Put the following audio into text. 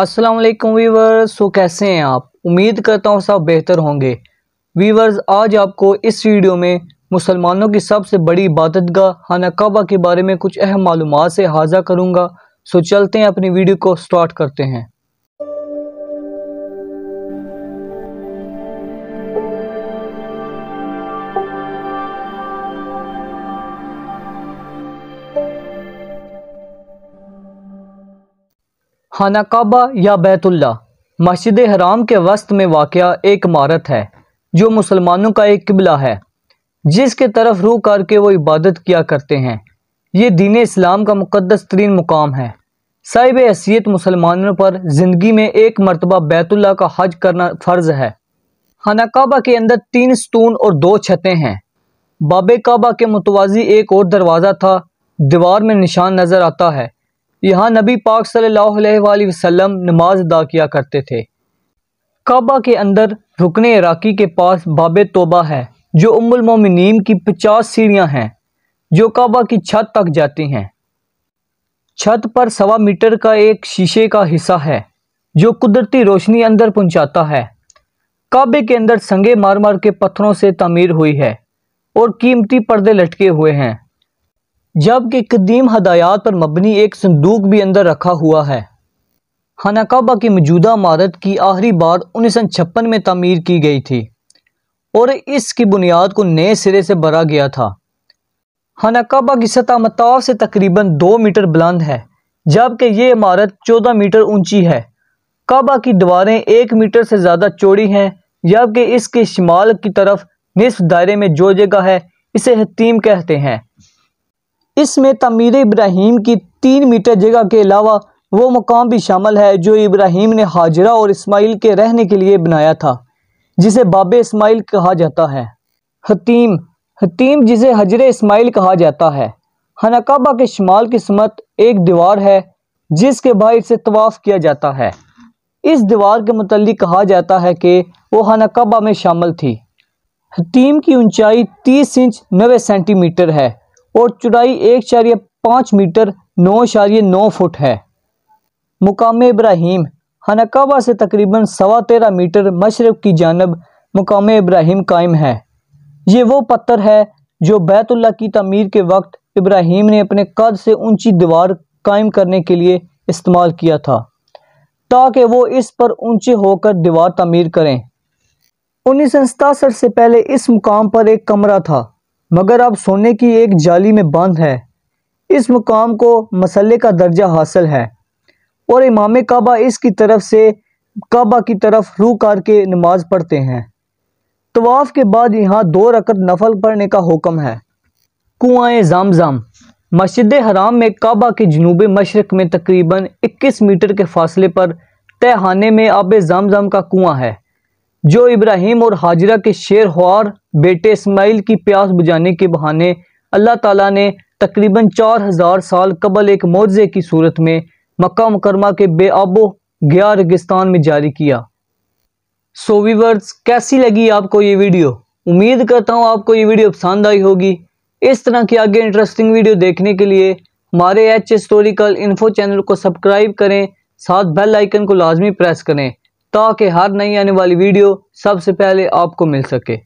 अस्सलाम वालेकुम वीवर्स सो कैसे हैं आप उम्मीद करता हूँ सब बेहतर होंगे वीवर्स आज आपको इस वीडियो में मुसलमानों की सबसे बड़ी इबादत गाह खाना कबा के बारे में कुछ अहम मालूम से हाजा करूँगा सो चलते हैं अपनी वीडियो को स्टार्ट करते हैं खाना या बैतुल्ला मस्जिद हराम के वस्त में वाक़ एक इमारत है जो मुसलमानों का एक किबला है जिसके तरफ रू करके वो इबादत किया करते हैं ये दीन इस्लाम का मुक़दस तरीन मुकाम है साहिब हैसीत मुसलमानों पर ज़िंदगी में एक मरतबा बैतुल्ला का हज करना फ़र्ज़ है खाना के अंदर तीन स्तून और दो छतें हैं बाबे काबा के मुतवाजी एक और दरवाज़ा था दीवार में निशान नज़र आता है यहाँ नबी पाक सल्लल्लाहु अलैहि नमाज अदा किया करते थे काबा के अंदर रुकने इराकी के पास बाब तोबा है जो उमुलमोमिन की पचास सीढ़ियाँ हैं जो काबा की छत तक जाती हैं छत पर सवा मीटर का एक शीशे का हिस्सा है जो कुदरती रोशनी अंदर पहुँचाता है काबे के अंदर संगे मार मार के पत्थरों से तमीर हुई है और कीमती पर्दे लटके हुए हैं जबकि कदीम हदायत पर मबनी एक संदूक भी अंदर रखा हुआ है हनाकाबा की मौजूदा इमारत की आखिरी बार उन्नीस सौ छप्पन में तमीर की गई थी और इसकी बुनियाद को नए सिरे से भरा गया था हनाकाबा की सतह मताव से तकरीबन दो मीटर बुलंद है जबकि ये इमारत चौदह मीटर ऊंची है काबा की दीवारें एक मीटर से ज़्यादा चौड़ी हैं जबकि इसके शमाल की तरफ निसफ दायरे में जो जगह है इसे हतीम कहते हैं इसमें तमीर इब्राहिम की तीन मीटर जगह के अलावा वो मकाम भी शामिल है जो इब्राहिम ने हाजरा और इस्माइल के रहने के लिए बनाया था जिसे बाबे इस्माइल कहा जाता है हतीम हतीम जिसे हजर इस्माइल कहा जाता है हनकाबा के शुमाल की समत एक दीवार है जिसके बाहर से तवाफ़ किया जाता है इस दीवार के मतलब कहा जाता है कि वो हनकाबा में शामिल थी हतीम की ऊंचाई 30 इंच 90 सेंटीमीटर है और चौड़ाई एक शारिया पाँच मीटर नौ शारिया नौ फुट है मुकाम इब्राहिम हनकाबा से तकरीबन सवा तेरह मीटर मशरक़ की जानब मुकाम इब्राहिम कायम है ये वो पत्थर है जो बैतुल्ला की तमीर के वक्त इब्राहिम ने अपने कद से ऊंची दीवार कायम करने के लिए इस्तेमाल किया था ताकि वो इस पर ऊंचे होकर दीवार तमीर करें उन्नीस से पहले इस मुकाम पर एक कमरा था मगर अब सोने की एक जाली में बंद है इस मुकाम को मसले का दर्जा हासिल है और इमाम काबा इसकी तरफ से काबा की तरफ रू कर के नमाज पढ़ते हैं तवाफ़ के बाद यहाँ दो रकत नफल पढ़ने का हुक्म है जाम जाम मस्जिद हराम में काबा के जनूब मशरक में तकरीबन 21 मीटर के फासले पर तहाने में आब जाम जाम का कुआँ है जो इब्राहिम और हाजरा के शेर हार बेटे इसमाइल की प्यास बुझाने के बहाने अल्लाह ताला ने तकरीबन चार हज़ार साल कबल एक मुआवजे की सूरत में मक्का मुकरमा के बेआबो गया रेगिस्तान में जारी किया सो वीवर्स कैसी लगी आपको ये वीडियो उम्मीद करता हूँ आपको ये वीडियो पसंद आई होगी इस तरह की आगे इंटरेस्टिंग वीडियो देखने के लिए हमारे एच हिस्टोरिकल इन्फो चैनल को सब्सक्राइब करें साथ बेल आइकन को लाजमी प्रेस करें ताकि हर नई आने वाली वीडियो सबसे पहले आपको मिल सके